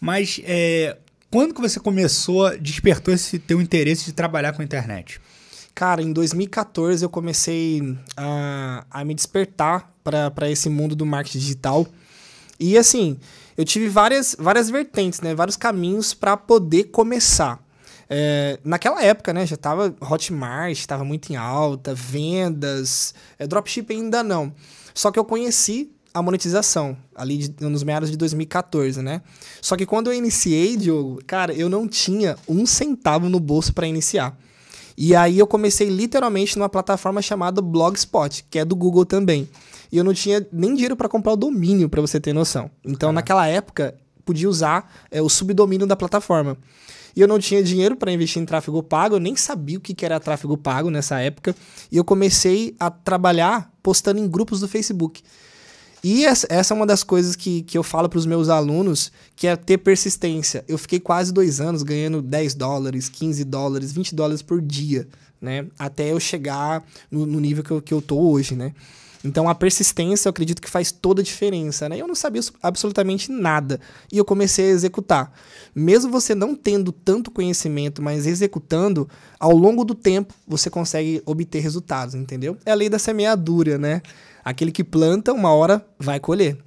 Mas é, quando que você começou, despertou esse teu interesse de trabalhar com a internet? Cara, em 2014 eu comecei a, a me despertar para esse mundo do marketing digital. E assim, eu tive várias, várias vertentes, né? vários caminhos para poder começar. É, naquela época, né, já tava Hotmart, estava muito em alta, vendas, é, ainda não. Só que eu conheci a monetização, ali de, nos meados de 2014, né? Só que quando eu iniciei, Diogo, cara, eu não tinha um centavo no bolso para iniciar. E aí eu comecei literalmente numa plataforma chamada Blogspot, que é do Google também. E eu não tinha nem dinheiro para comprar o domínio, para você ter noção. Então, ah. naquela época, podia usar é, o subdomínio da plataforma. E eu não tinha dinheiro para investir em tráfego pago, eu nem sabia o que era tráfego pago nessa época. E eu comecei a trabalhar postando em grupos do Facebook. E essa, é uma das coisas que, que eu falo para os meus alunos, que é ter persistência. Eu fiquei quase dois anos ganhando 10 dólares, 15 dólares, 20 dólares por dia, né? Até eu chegar no, no nível que eu, que eu tô hoje, né? Então a persistência eu acredito que faz toda a diferença, né? Eu não sabia absolutamente nada e eu comecei a executar. Mesmo você não tendo tanto conhecimento, mas executando, ao longo do tempo você consegue obter resultados, entendeu? É a lei da semeadura, né? Aquele que planta, uma hora vai colher.